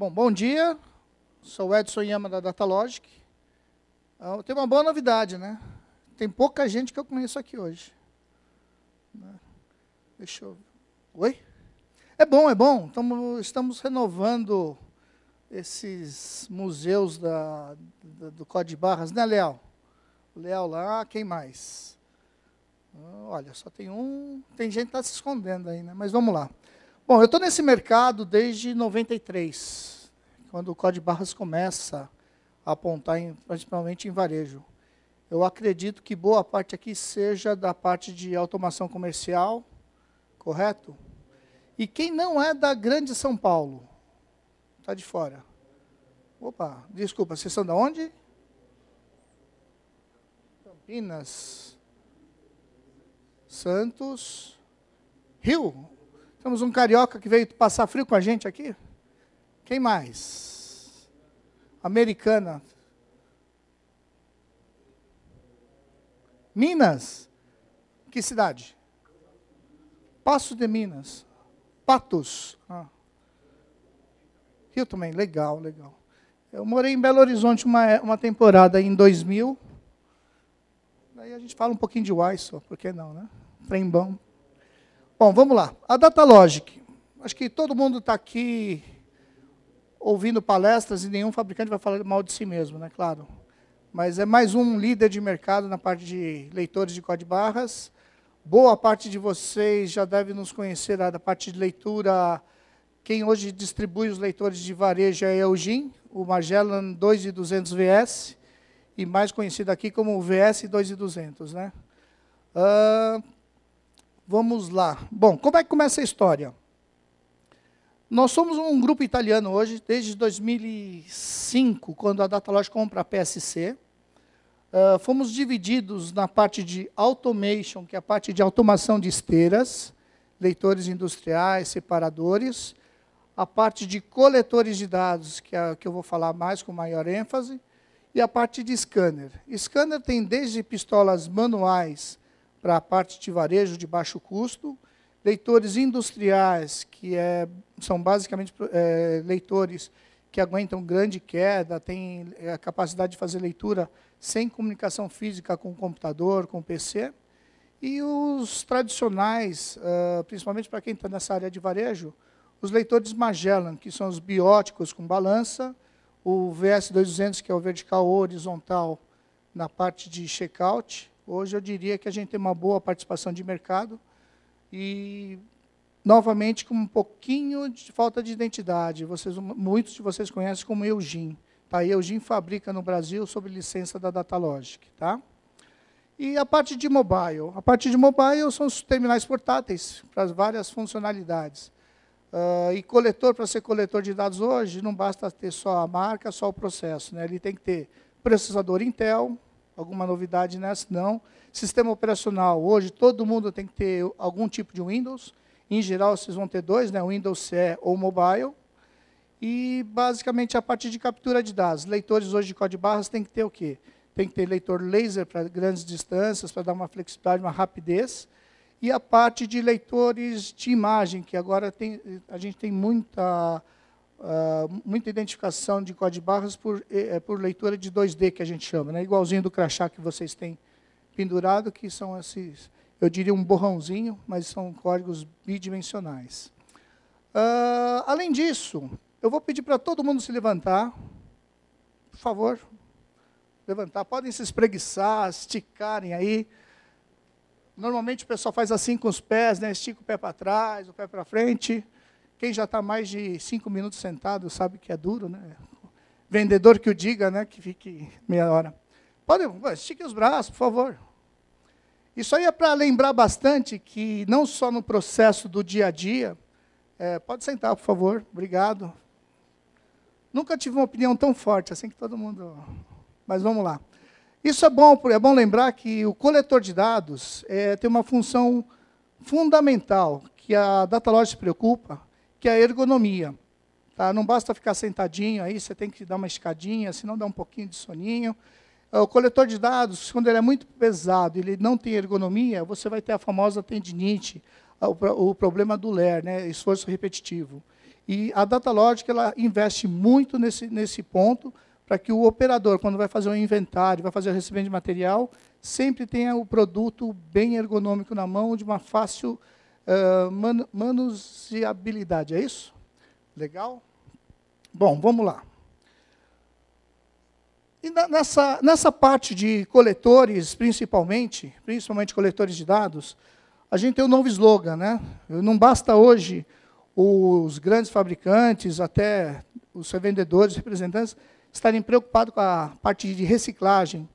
Bom, bom dia. Sou Edson Yama da Datalogic. Ah, eu tenho uma boa novidade, né? Tem pouca gente que eu conheço aqui hoje. Né? Deixa eu. Oi? É bom, é bom. estamos renovando esses museus da, da, do Código de Barras, né, Léo? Léo lá, quem mais? Ah, olha, só tem um. Tem gente que está se escondendo aí, né? Mas vamos lá. Bom, eu estou nesse mercado desde 93, quando o Código Barras começa a apontar em, principalmente em varejo. Eu acredito que boa parte aqui seja da parte de automação comercial, correto? E quem não é da Grande São Paulo? Está de fora. Opa, desculpa, vocês são de onde? Campinas. Santos. Rio. Temos um carioca que veio passar frio com a gente aqui. Quem mais? Americana. Minas. Que cidade? Passo de Minas. Patos. Ah. Rio também, legal, legal. Eu morei em Belo Horizonte uma, uma temporada em 2000. Daí a gente fala um pouquinho de Uai só, por que não, né? Trem bom. Bom, vamos lá. A Datalogic. Acho que todo mundo está aqui ouvindo palestras e nenhum fabricante vai falar mal de si mesmo, né? Claro. Mas é mais um líder de mercado na parte de leitores de código barras. Boa parte de vocês já deve nos conhecer né, da parte de leitura. Quem hoje distribui os leitores de varejo é o GIM, o Magellan 2200 VS, e mais conhecido aqui como o VS 2200, né? Uh, Vamos lá. Bom, como é que começa a história? Nós somos um grupo italiano hoje, desde 2005, quando a Datalogic compra a PSC. Uh, ah, fomos divididos na parte de automation, que é a parte de automação de esteiras, leitores industriais, separadores, a parte de coletores de dados, que, é, que eu vou falar mais com maior ênfase, e a parte de scanner. Scanner tem desde pistolas manuais para a parte de varejo de baixo custo, leitores industriais, que é, são basicamente é, leitores que aguentam grande queda, têm é, a capacidade de fazer leitura sem comunicação física com o computador, com o PC, e os tradicionais, uh, principalmente para quem está nessa área de varejo, os leitores Magellan, que são os bióticos com balança, o VS200, que é o vertical ou horizontal na parte de checkout, Hoje eu diria que a gente tem uma boa participação de mercado e, novamente, com um pouquinho de falta de identidade. Vocês, muitos de vocês conhecem como Eugin. Tá? Eugin fabrica no Brasil sob licença da Datalogic. Tá? E a parte de mobile. A parte de mobile são os terminais portáteis para as várias funcionalidades. Uh, e coletor, para ser coletor de dados hoje, não basta ter só a marca, só o processo. Né? Ele tem que ter processador Intel, alguma novidade nessa, não. Sistema operacional, hoje todo mundo tem que ter algum tipo de Windows. Em geral, vocês vão ter dois, né? Windows CE ou Mobile. E, basicamente, a parte de captura de dados. Leitores hoje de código de barras tem que ter o quê? Tem que ter leitor laser para grandes distâncias, para dar uma flexibilidade, uma rapidez. E a parte de leitores de imagem, que agora tem, a gente tem muita uh, muita identificação de código de barras por, eh, por leitura de 2D, que a gente chama, né? igualzinho do crachá que vocês têm pendurado, que são esses, eu diria um borrãozinho, mas são códigos bidimensionais. Uh, além disso, eu vou pedir para todo mundo se levantar, por favor, levantar. Podem se espreguiçar, esticarem aí. Normalmente o pessoal faz assim com os pés, né? estica o pé para trás, o pé para frente. Quem já está mais de cinco minutos sentado sabe que é duro, né? Vendedor que o diga, né? Que fique meia hora. Pode, estique os braços, por favor. Isso aí é para lembrar bastante que não só no processo do dia a dia, é, pode sentar, por favor, obrigado. Nunca tive uma opinião tão forte, assim que todo mundo. Mas vamos lá. Isso é bom, é bom lembrar que o coletor de dados é, tem uma função fundamental que a Datalog se preocupa, que é a ergonomia. Tá? Não basta ficar sentadinho aí, você tem que dar uma escadinha, senão dá um pouquinho de soninho. É, o coletor de dados, quando ele é muito pesado, ele não tem ergonomia, você vai ter a famosa tendinite, o, problema do LER, né? esforço repetitivo. E a Datalogic ela investe muito nesse, nesse ponto, para que o operador, quando vai fazer um inventário, vai fazer o recebimento de material, sempre tenha o produto bem ergonômico na mão, de uma fácil ah, man manuseabilidade, é isso? Legal? Bom, vamos lá. E na, nessa, nessa parte de coletores, principalmente, principalmente coletores de dados, a gente tem um novo slogan, né? Não basta hoje os grandes fabricantes, até os revendedores, representantes, estarem preocupados com a parte de reciclagem.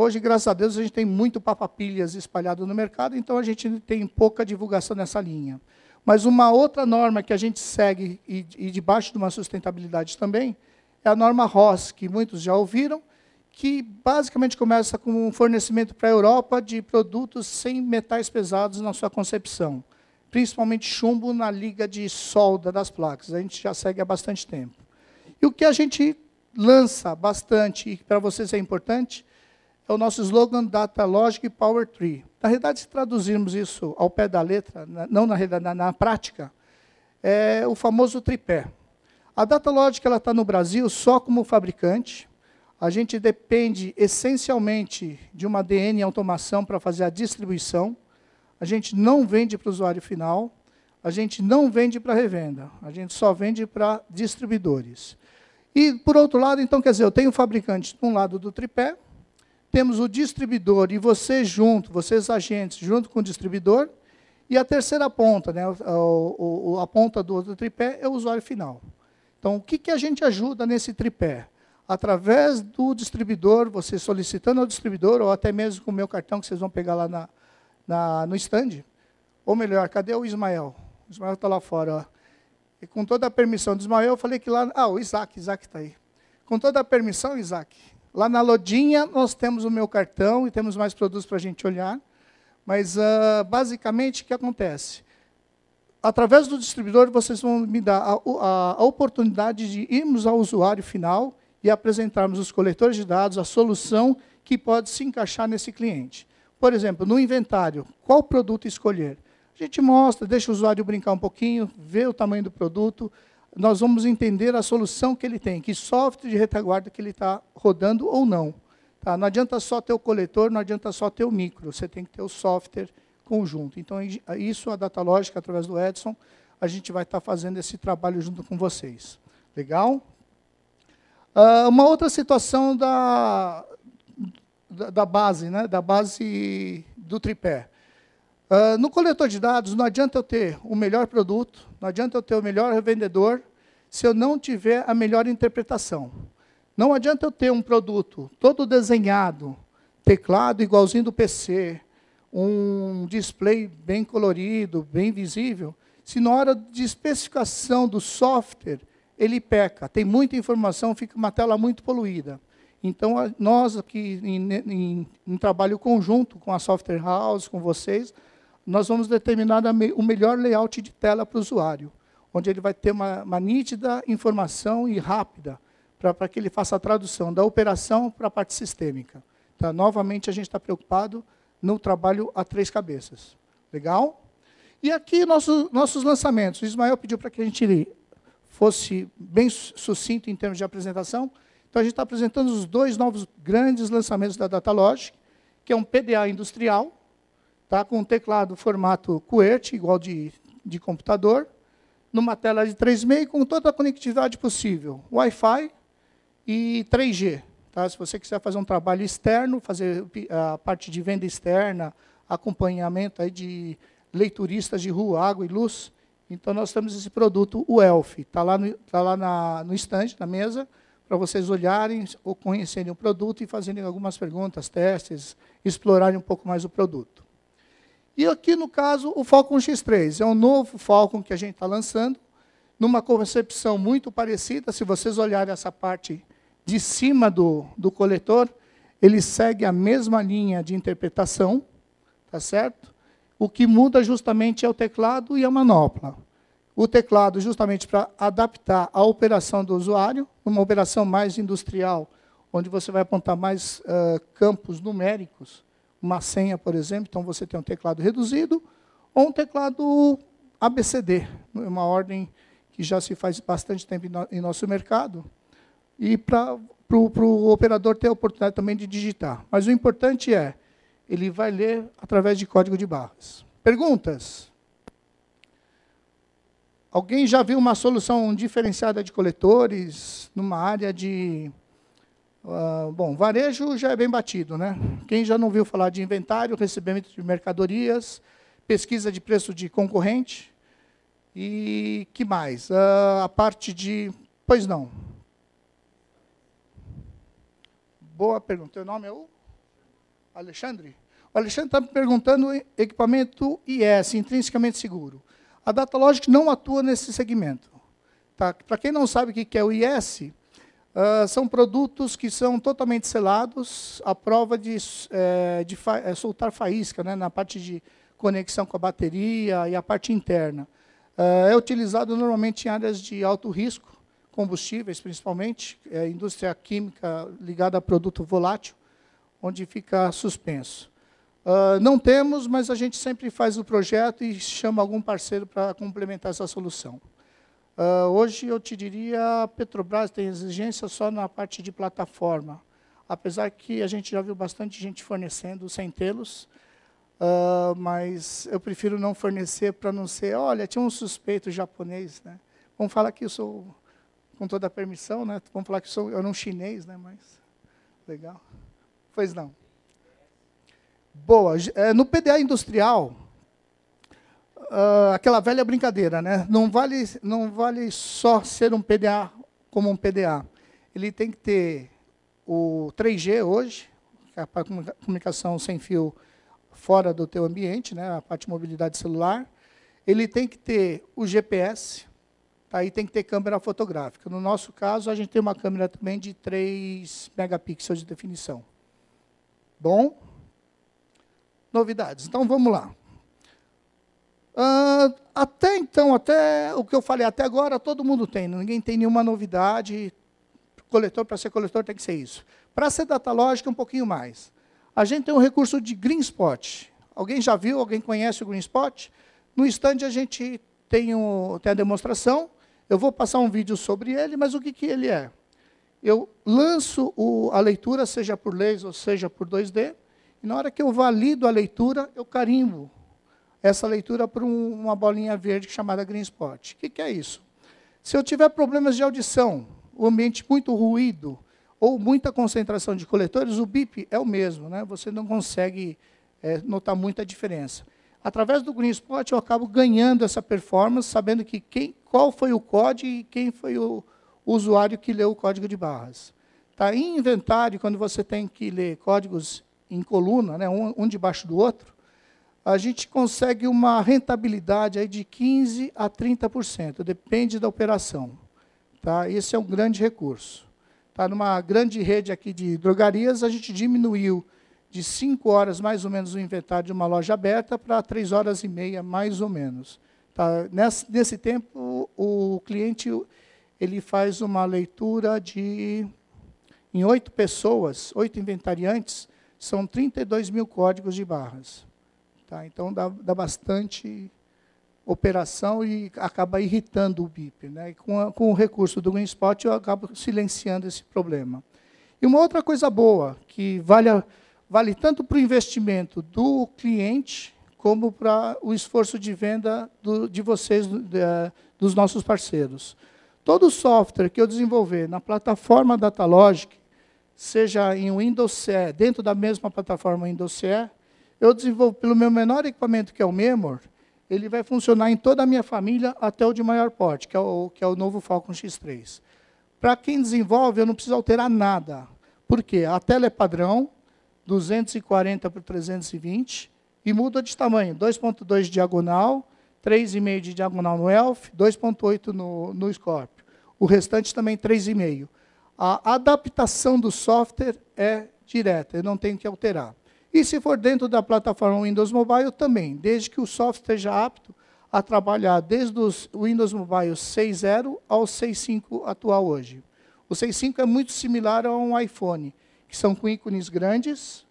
Hoje, graças a Deus, a gente tem muito papapilhas espalhado no mercado, então a gente tem pouca divulgação nessa linha. Mas uma outra norma que a gente segue, e, e debaixo de uma sustentabilidade também, é a norma ROS, que muitos já ouviram, que basicamente começa com um fornecimento para a Europa de produtos sem metais pesados na sua concepção, principalmente chumbo na liga de solda das placas. A gente já segue há bastante tempo. E o que a gente lança bastante, e para vocês é importante, é o nosso slogan Data Logic Power Tree. Na realidade, se traduzirmos isso ao pé da letra, não na, na, na prática, é o famoso tripé. A Data Logic está no Brasil só como fabricante. A gente depende essencialmente de uma DN automação para fazer a distribuição. A gente não vende para o usuário final. A gente não vende para revenda. A gente só vende para distribuidores. E, por outro lado, então, quer dizer, eu tenho o fabricante de um lado do tripé, temos o distribuidor e você junto, vocês agentes, junto com o distribuidor, e a terceira ponta, né, a, a, a ponta do outro tripé é o usuário final. Então, o que, que a gente ajuda nesse tripé? Através do distribuidor, você solicitando ao distribuidor, ou até mesmo com o meu cartão que vocês vão pegar lá na, na no stand, ou melhor, cadê o Ismael? O Ismael está lá fora. Ó. E com toda a permissão do Ismael, eu falei que lá... Ah, o Isaac, Isaac está aí. Com toda a permissão, Isaac, Lá na lodinha nós temos o meu cartão e temos mais produtos para a gente olhar. Mas, uh, basicamente, o que acontece? Através do distribuidor, vocês vão me dar a, a, a oportunidade de irmos ao usuário final e apresentarmos os coletores de dados, a solução que pode se encaixar nesse cliente. Por exemplo, no inventário, qual produto escolher? A gente mostra, deixa o usuário brincar um pouquinho, vê o tamanho do produto, nós vamos entender a solução que ele tem, que software de retaguarda que ele está rodando ou não. Tá? Não adianta só ter o coletor, não adianta só ter o micro, você tem que ter o software conjunto. Então, isso a DataLogic, através do Edson, a gente vai estar tá fazendo esse trabalho junto com vocês. Legal? Uh, uma outra situação da, da, da, base, né? da base do tripé. Uh, no coletor de dados, não adianta eu ter o melhor produto, não adianta eu ter o melhor revendedor, se eu não tiver a melhor interpretação. Não adianta eu ter um produto todo desenhado, teclado igualzinho do PC, um display bem colorido, bem visível, se na hora de especificação do software ele peca, tem muita informação, fica uma tela muito poluída. Então, nós aqui, em, em, em trabalho conjunto com a Software House, com vocês, nós vamos determinar o melhor layout de tela para o usuário onde ele vai ter uma, uma nítida informação e rápida para que ele faça a tradução da operação para a parte sistêmica. Tá? Novamente, a gente está preocupado no trabalho a três cabeças. Legal? E aqui nosso, nossos lançamentos. O Ismael pediu para que a gente fosse bem sucinto em termos de apresentação. Então, a gente está apresentando os dois novos grandes lançamentos da Datalogic, que é um PDA industrial, tá? com um teclado formato QWERTY, igual de, de computador, numa tela de 3,5 com toda a conectividade possível, Wi-Fi e 3G. Tá? Se você quiser fazer um trabalho externo, fazer a parte de venda externa, acompanhamento aí de leituristas de rua, água e luz, então nós temos esse produto, o ELF. Está lá, no, tá lá na, no stand, na mesa, para vocês olharem ou conhecerem o produto e fazerem algumas perguntas, testes, explorarem um pouco mais o produto. E aqui, no caso, o Falcon X3. É um novo Falcon que a gente está lançando, numa concepção muito parecida. Se vocês olharem essa parte de cima do, do coletor, ele segue a mesma linha de interpretação, tá certo? O que muda justamente é o teclado e a manopla. O teclado, justamente para adaptar a operação do usuário, uma operação mais industrial, onde você vai apontar mais uh, campos numéricos, uma senha, por exemplo, então você tem um teclado reduzido ou um teclado ABCD, uma ordem que já se faz bastante tempo em nosso mercado, e para o operador ter a oportunidade também de digitar. Mas o importante é, ele vai ler através de código de barras. Perguntas? Alguém já viu uma solução diferenciada de coletores numa área de ah, bom, varejo já é bem batido, né? Quem já não viu falar de inventário, recebimento de mercadorias, pesquisa de preço de concorrente e que mais? Uh, a parte de. Pois não. Boa pergunta. Teu nome é o Alexandre? O Alexandre está me perguntando equipamento IS, intrinsecamente seguro. A Datalogic não atua nesse segmento. Tá? Para quem não sabe o que é o IS, ah, são produtos que são totalmente selados, à prova de, é, de fa é, soltar faísca, né, na parte de conexão com a bateria e a parte interna. Uh, é utilizado normalmente em áreas de alto risco, combustíveis principalmente, é, indústria química ligada a produto volátil, onde fica suspenso. Uh, não temos, mas a gente sempre faz o projeto e chama algum parceiro para complementar essa solução. Uh, hoje eu te diria, a Petrobras tem exigência só na parte de plataforma. Apesar que a gente já viu bastante gente fornecendo sem tê-los, uh, ah, mas eu prefiro não fornecer para não ser, olha, tinha um suspeito japonês, né? Vamos falar que eu sou, com toda a permissão, né? Vamos falar que eu, sou, eu não chinês, né? Mas, legal. Pois não. Boa. É, no PDA industrial, uh, aquela velha brincadeira, né? Não vale, não vale só ser um PDA como um PDA. Ele tem que ter o 3G hoje, que é para comunicação sem fio fora do teu ambiente, né? A parte de mobilidade celular. Ele tem que ter o GPS, Aí tá? tem que ter câmera fotográfica. No nosso caso, a gente tem uma câmera também de 3 megapixels de definição. Bom, novidades. Então vamos lá. Uh, até então, até o que eu falei até agora, todo mundo tem. Né? Ninguém tem nenhuma novidade. Coletor, para ser coletor, tem que ser isso. Para ser data lógica, um pouquinho mais. A gente tem um recurso de Green Spot. Alguém já viu? Alguém conhece o Green Spot? No stand a gente tem, um tem a demonstração. Eu vou passar um vídeo sobre ele, mas o que, que ele é? Eu lanço o, a leitura, seja por laser ou seja por 2D, e na hora que eu valido a leitura, eu carimbo essa leitura para um, uma bolinha verde chamada Green Spot. O que, que é isso? Se eu tiver problemas de audição, o ambiente muito ruído ou muita concentração de coletores, o BIP é o mesmo, né? você não consegue é, notar muita diferença. Através do Green Spot, eu acabo ganhando essa performance, sabendo que quem, qual foi o código e quem foi o, usuário que leu o código de barras. Tá? Em inventário, quando você tem que ler códigos em coluna, né, um, um debaixo do outro, a gente consegue uma rentabilidade aí de 15% a 30%, depende da operação. Tá? Esse é um grande recurso. Tá? Numa grande rede aqui de drogarias, a gente diminuiu de 5 horas, mais ou menos, o inventário de uma loja aberta para 3 horas e meia, mais ou menos. Tá? Nesse, nesse tempo, o cliente ele faz uma leitura de... Em oito pessoas, oito inventariantes, são 32 mil códigos de barras. Tá? Então dá, dá bastante operação e acaba irritando o BIP. Né? E com, a, com o recurso do GreenSpot, eu acabo silenciando esse problema. E uma outra coisa boa, que vale, vale tanto para o investimento do cliente, como para o esforço de venda do, de vocês, de, eh, dos nossos parceiros. Todo software que eu desenvolver na plataforma Datalogic, seja em Windows CE, dentro da mesma plataforma Windows CE, eu desenvolvo pelo meu menor equipamento, que é o Memor, ele vai funcionar em toda a minha família até o de maior porte, que é o, que é o novo Falcon X3. Para quem desenvolve, eu não preciso alterar nada. Por quê? A tela é padrão, 240 por 320, e muda de tamanho, 2.2 de diagonal, 3,5 de diagonal no ELF, 2.8 no, no Scorpio. O restante também 3,5. A adaptação do software é direta, eu não tenho que alterar. E se for dentro da plataforma Windows Mobile, também, desde que o software esteja apto a trabalhar desde o Windows Mobile 6.0 ao 6.5 atual hoje. O 6.5 é muito similar a um iPhone, que são com ícones grandes.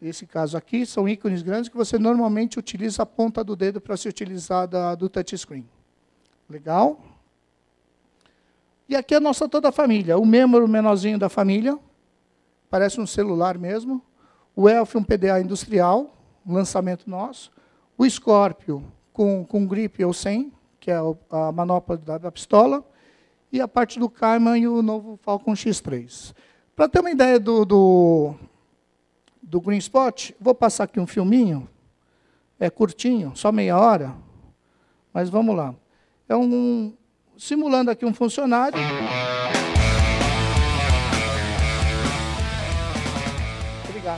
Nesse caso aqui, são ícones grandes que você normalmente utiliza a ponta do dedo para se utilizar da, do touchscreen. Legal? E aqui é a nossa toda a família. O membro menorzinho da família, parece um celular mesmo. O Elf, um PDA industrial, um lançamento nosso. O Scorpio, com, com grip ou sem, que é a manopla da, da pistola. E a parte do Cayman e o novo Falcon X3. Para ter uma ideia do, do, do Green Spot, vou passar aqui um filminho. É curtinho, só meia hora. Mas vamos lá. É um, simulando aqui um funcionário.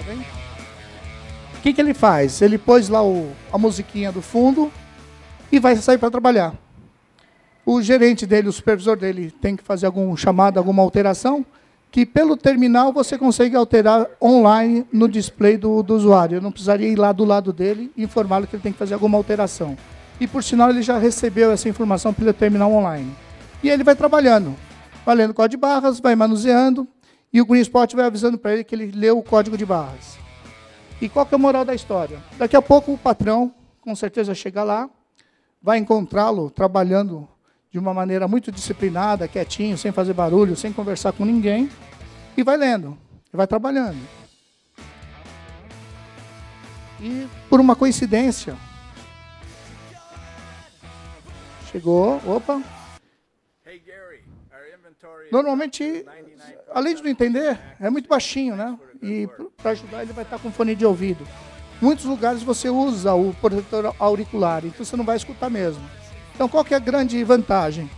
hein? O que, que ele faz? Ele pôs lá o, a musiquinha do fundo e vai sair para trabalhar. O gerente dele, o supervisor dele, tem que fazer algum chamado, alguma alteração, que pelo terminal você consegue alterar online no display do, do usuário. Eu não precisaria ir lá do lado dele e informá-lo que ele tem que fazer alguma alteração. E por sinal ele já recebeu essa informação pelo terminal online. E ele vai trabalhando, valendo código de barras, vai manuseando, e o Green Spot vai avisando para ele que ele leu o código de barras. E qual que é a moral da história? Daqui a pouco o patrão, com certeza, chega lá, vai encontrá-lo trabalhando de uma maneira muito disciplinada, quietinho, sem fazer barulho, sem conversar com ninguém, e vai lendo, e vai trabalhando. E por uma coincidência, chegou, opa, Normalmente, além de não entender, é muito baixinho, né? E para ajudar ele vai estar tá com fone de ouvido. Muitos lugares você usa o protetor auricular, então você não vai escutar mesmo. Então qual que é a grande vantagem?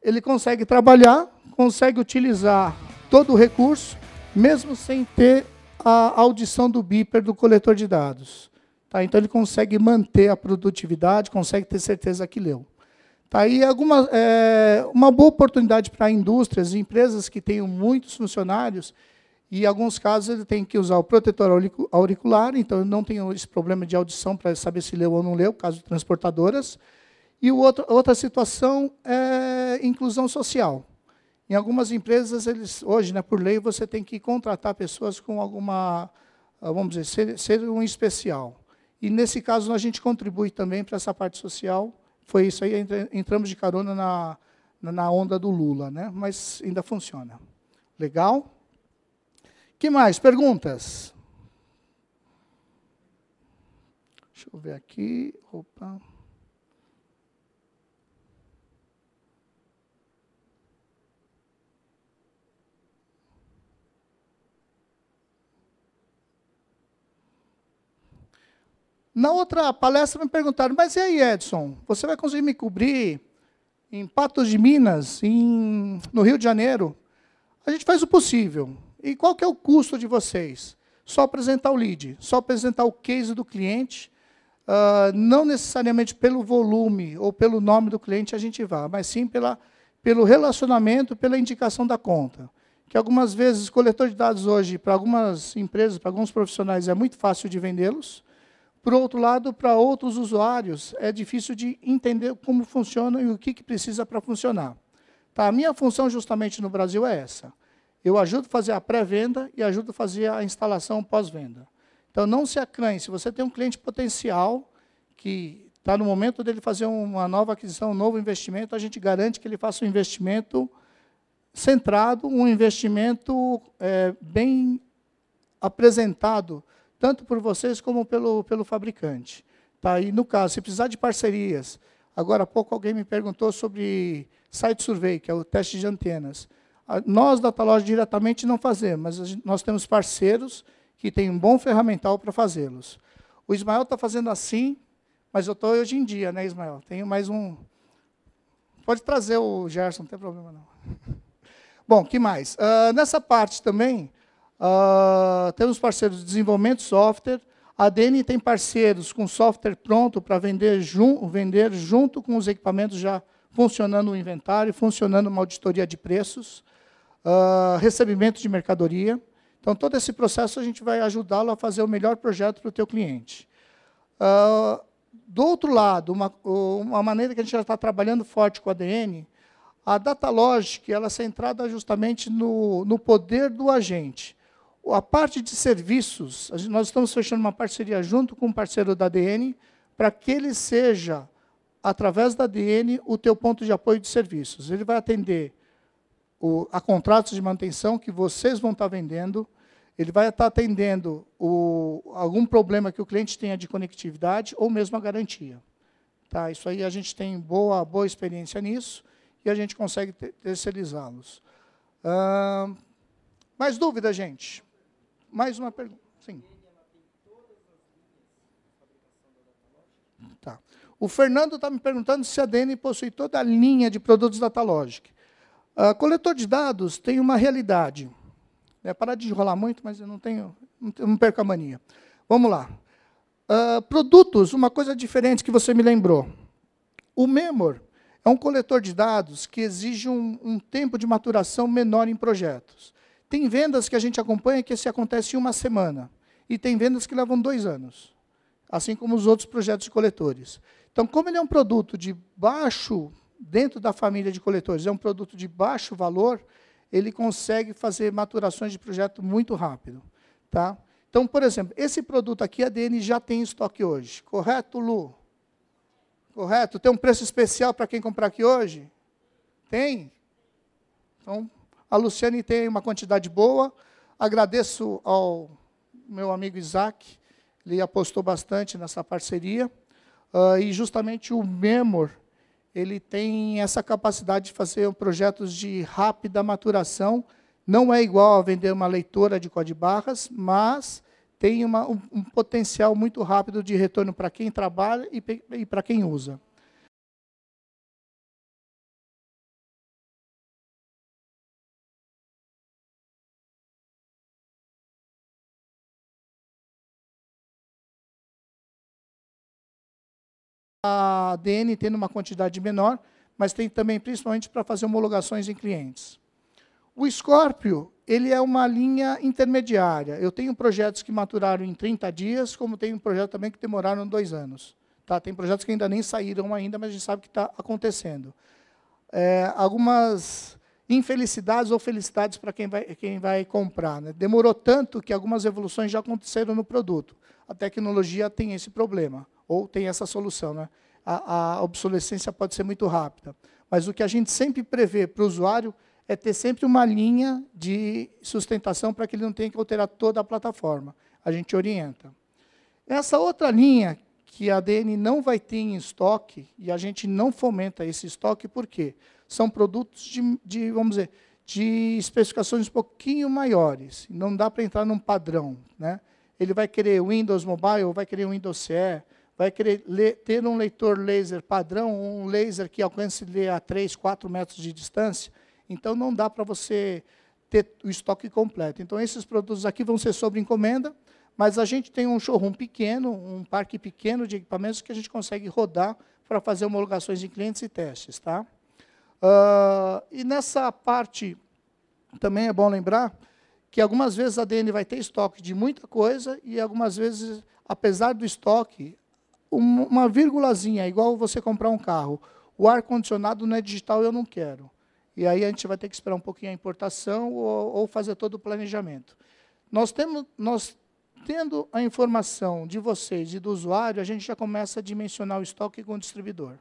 Ele consegue trabalhar, consegue utilizar todo o recurso, mesmo sem ter a audição do beeper do coletor de dados. Tá? Então ele consegue manter a produtividade, consegue ter certeza que leu. Tá aí alguma, é, uma boa oportunidade para indústrias e empresas que tenham muitos funcionários, e em alguns casos ele tem que usar o protetor auricular, então eu não tenho esse problema de audição para saber se leu ou não leu, caso de transportadoras. E outro, outra situação é inclusão social. Em algumas empresas, eles hoje, né, por lei, você tem que contratar pessoas com alguma, ah, vamos dizer, ser, ser um especial. E, nesse caso, a gente contribui também para essa parte social, foi isso aí, entramos de carona na, na onda do Lula, né? mas ainda funciona. Legal? que mais? Perguntas? Deixa eu ver aqui. Opa. Na outra palestra me perguntaram, mas e aí, Edson, você vai conseguir me cobrir em Patos de Minas, em, no Rio de Janeiro? A gente faz o possível. E qual que é o custo de vocês? Só apresentar o lead, só apresentar o case do cliente, uh, não necessariamente pelo volume ou pelo nome do cliente a gente vá, mas sim pela, pelo relacionamento, pela indicação da conta. Que algumas vezes, coletor de dados hoje, para algumas empresas, para alguns profissionais, é muito fácil de vendê-los, por outro lado, para outros usuários, é difícil de entender como funciona e o que, que precisa para funcionar. Tá, a minha função justamente no Brasil é essa. Eu ajudo a fazer a pré-venda e ajudo a fazer a instalação pós-venda. Então, não se acanhe. Se você tem um cliente potencial que está no momento dele fazer uma nova aquisição, um novo investimento, a gente garante que ele faça um investimento centrado, um investimento é, bem apresentado tanto por vocês como pelo, pelo fabricante. Tá? E, no caso, se precisar de parcerias, agora há pouco alguém me perguntou sobre site survey, que é o teste de antenas. Nós, da Talog, diretamente não fazemos, mas nós temos parceiros que têm um bom ferramental para fazê-los. O Ismael está fazendo assim, mas eu estou hoje em dia, né, Ismael? Tenho mais um. Pode trazer o Gerson, não tem problema não. Bom, que mais? Uh, nessa parte também, Uh, temos parceiros de desenvolvimento de software. A DN tem parceiros com software pronto para vender, jun vender junto com os equipamentos já funcionando o inventário, funcionando uma auditoria de preços, uh, recebimento de mercadoria. Então, todo esse processo a gente vai ajudá-lo a fazer o melhor projeto para o teu cliente. Uh, do outro lado, uma, uma maneira que a gente já está trabalhando forte com a ADN, a Data Logic ela é centrada justamente no, no poder do agente. A parte de serviços, nós estamos fechando uma parceria junto com um parceiro da ADN, para que ele seja, através da ADN, o teu ponto de apoio de serviços. Ele vai atender o, a contratos de manutenção que vocês vão estar vendendo, ele vai estar atendendo o, algum problema que o cliente tenha de conectividade ou mesmo a garantia. Tá, isso aí a gente tem boa, boa experiência nisso e a gente consegue terceirizá-los. Uh, mais dúvidas, gente? Mais uma pergunta. Sim. Tá. O Fernando está me perguntando se a DN possui toda a linha de produtos Datalogic. Uh, coletor de dados tem uma realidade. É parar de enrolar muito, mas eu não tenho, não perco a mania. Vamos lá. Uh, produtos, uma coisa diferente que você me lembrou. O Memor é um coletor de dados que exige um, um tempo de maturação menor em projetos. Tem vendas que a gente acompanha que se acontece em uma semana. E tem vendas que levam dois anos. Assim como os outros projetos de coletores. Então, como ele é um produto de baixo, dentro da família de coletores, é um produto de baixo valor, ele consegue fazer maturações de projeto muito rápido. Tá? Então, por exemplo, esse produto aqui, a DN já tem estoque hoje. Correto, Lu? Correto? Tem um preço especial para quem comprar aqui hoje? Tem? Então, a Luciane tem uma quantidade boa. Agradeço ao meu amigo Isaac, ele apostou bastante nessa parceria. Uh, e justamente o Memor, ele tem essa capacidade de fazer projetos de rápida maturação. Não é igual a vender uma leitora de código barras, mas tem uma, um, um, potencial muito rápido de retorno para quem trabalha e, e para quem usa. ADN, tendo uma quantidade menor, mas tem também principalmente para fazer homologações em clientes. O Scorpio, ele é uma linha intermediária. Eu tenho projetos que maturaram em 30 dias, como tenho um projeto também que demoraram dois anos. Tá? Tem projetos que ainda nem saíram ainda, mas a gente sabe que está acontecendo. É, algumas infelicidades ou felicidades para quem vai, quem vai comprar. Né? Demorou tanto que algumas evoluções já aconteceram no produto. A tecnologia tem esse problema, ou tem essa solução. Né? a, a obsolescência pode ser muito rápida. Mas o que a gente sempre prevê para o usuário é ter sempre uma linha de sustentação para que ele não tenha que alterar toda a plataforma. A gente orienta. Essa outra linha que a ADN não vai ter em estoque, e a gente não fomenta esse estoque, por quê? São produtos de, de vamos dizer, de especificações um pouquinho maiores. Não dá para entrar num padrão. Né? Ele vai querer Windows Mobile, ou vai querer Windows CE, vai querer ter um leitor laser padrão, um laser que alcance ler a 3, 4 metros de distância, então não dá para você ter o estoque completo. Então esses produtos aqui vão ser sobre encomenda, mas a gente tem um showroom pequeno, um parque pequeno de equipamentos que a gente consegue rodar para fazer homologações de clientes e testes. Tá? Uh, e nessa parte, também é bom lembrar que algumas vezes a DN vai ter estoque de muita coisa e algumas vezes, apesar do estoque, uma vírgulazinha, igual você comprar um carro. O ar-condicionado não é digital, eu não quero. E aí a gente vai ter que esperar um pouquinho a importação ou, ou fazer todo o planejamento. Nós temos, nós tendo a informação de vocês e do usuário, a gente já começa a dimensionar o estoque com o distribuidor.